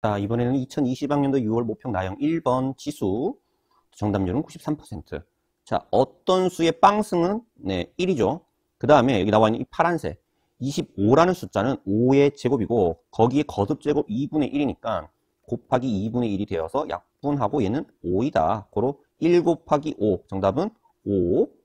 자, 이번에는 2020학년도 6월 모평 나형 1번 지수 정답률은 93%. 자, 어떤 수의 빵승은 네, 1이죠. 그 다음에 여기 나와 있는 이 파란색 25라는 숫자는 5의 제곱이고 거기에 거듭제곱 2분의 1이니까 곱하기 2분의 1이 되어서 약분하고 얘는 5이다. 고로 1 곱하기 5 정답은 5